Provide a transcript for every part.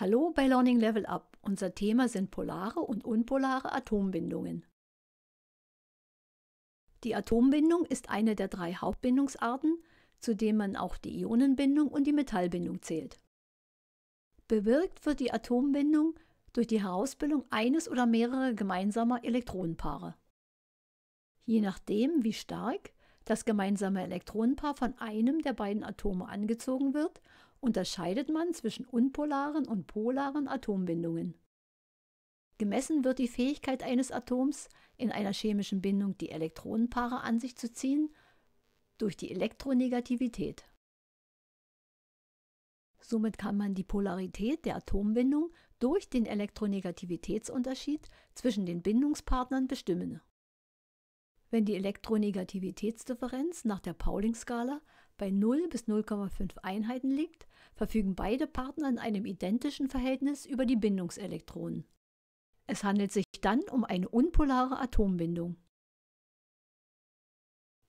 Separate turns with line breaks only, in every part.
Hallo bei Learning Level Up. Unser Thema sind polare und unpolare Atombindungen. Die Atombindung ist eine der drei Hauptbindungsarten, zu denen man auch die Ionenbindung und die Metallbindung zählt. Bewirkt wird die Atombindung durch die Herausbildung eines oder mehrerer gemeinsamer Elektronenpaare. Je nachdem, wie stark das gemeinsame Elektronenpaar von einem der beiden Atome angezogen wird unterscheidet man zwischen unpolaren und polaren Atombindungen. Gemessen wird die Fähigkeit eines Atoms, in einer chemischen Bindung die Elektronenpaare an sich zu ziehen, durch die Elektronegativität. Somit kann man die Polarität der Atombindung durch den Elektronegativitätsunterschied zwischen den Bindungspartnern bestimmen. Wenn die Elektronegativitätsdifferenz nach der Pauling-Skala bei 0 bis 0,5 Einheiten liegt, verfügen beide Partner in einem identischen Verhältnis über die Bindungselektronen. Es handelt sich dann um eine unpolare Atombindung.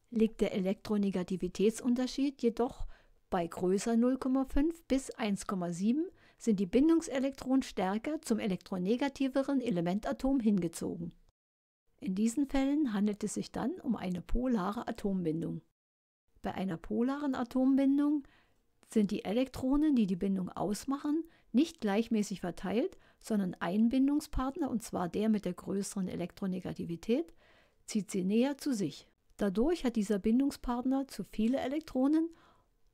Liegt der Elektronegativitätsunterschied jedoch bei größer 0,5 bis 1,7, sind die Bindungselektronen stärker zum elektronegativeren Elementatom hingezogen. In diesen Fällen handelt es sich dann um eine polare Atombindung. Bei einer polaren Atombindung sind die Elektronen, die die Bindung ausmachen, nicht gleichmäßig verteilt, sondern ein Bindungspartner, und zwar der mit der größeren Elektronegativität, zieht sie näher zu sich. Dadurch hat dieser Bindungspartner zu viele Elektronen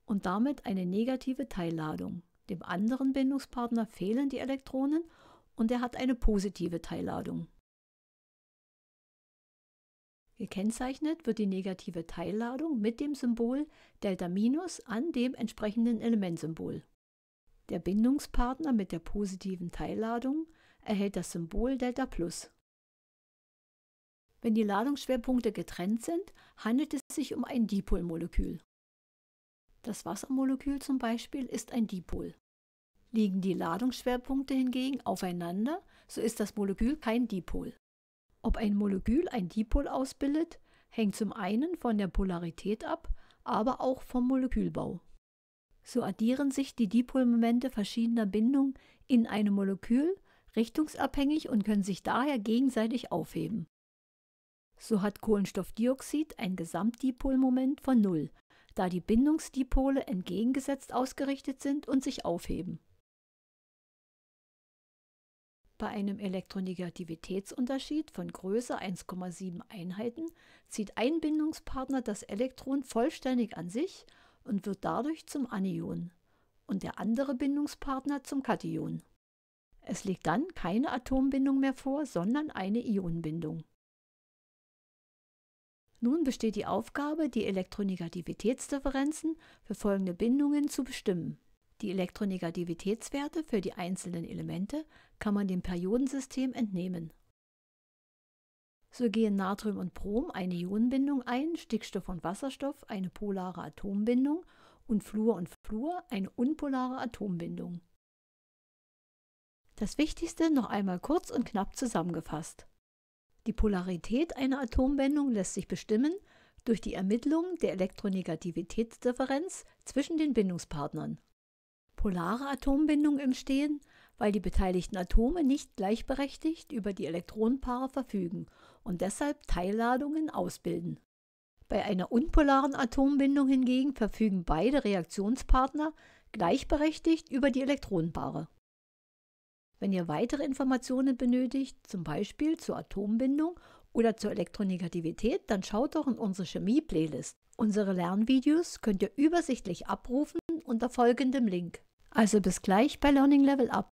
und damit eine negative Teilladung. Dem anderen Bindungspartner fehlen die Elektronen und er hat eine positive Teilladung. Gekennzeichnet wird die negative Teilladung mit dem Symbol Delta Minus an dem entsprechenden Elementsymbol. Der Bindungspartner mit der positiven Teilladung erhält das Symbol Delta Plus. Wenn die Ladungsschwerpunkte getrennt sind, handelt es sich um ein Dipolmolekül. Das Wassermolekül zum Beispiel ist ein Dipol. Liegen die Ladungsschwerpunkte hingegen aufeinander, so ist das Molekül kein Dipol. Ob ein Molekül ein Dipol ausbildet, hängt zum einen von der Polarität ab, aber auch vom Molekülbau. So addieren sich die Dipolmomente verschiedener Bindungen in einem Molekül richtungsabhängig und können sich daher gegenseitig aufheben. So hat Kohlenstoffdioxid ein Gesamtdipolmoment von Null, da die Bindungsdipole entgegengesetzt ausgerichtet sind und sich aufheben. Bei einem Elektronegativitätsunterschied von Größe 1,7 Einheiten zieht ein Bindungspartner das Elektron vollständig an sich und wird dadurch zum Anion und der andere Bindungspartner zum Kation. Es liegt dann keine Atombindung mehr vor, sondern eine Ionenbindung. Nun besteht die Aufgabe, die Elektronegativitätsdifferenzen für folgende Bindungen zu bestimmen. Die Elektronegativitätswerte für die einzelnen Elemente kann man dem Periodensystem entnehmen. So gehen Natrium und Brom eine Ionenbindung ein, Stickstoff und Wasserstoff eine polare Atombindung und Fluor und Fluor eine unpolare Atombindung. Das Wichtigste noch einmal kurz und knapp zusammengefasst. Die Polarität einer Atombindung lässt sich bestimmen durch die Ermittlung der Elektronegativitätsdifferenz zwischen den Bindungspartnern polare Atombindungen entstehen, weil die beteiligten Atome nicht gleichberechtigt über die Elektronenpaare verfügen und deshalb Teilladungen ausbilden. Bei einer unpolaren Atombindung hingegen verfügen beide Reaktionspartner gleichberechtigt über die Elektronenpaare. Wenn ihr weitere Informationen benötigt, zum Beispiel zur Atombindung oder zur Elektronegativität, dann schaut doch in unsere Chemie-Playlist. Unsere Lernvideos könnt ihr übersichtlich abrufen unter folgendem Link also bis gleich bei Learning Level Up.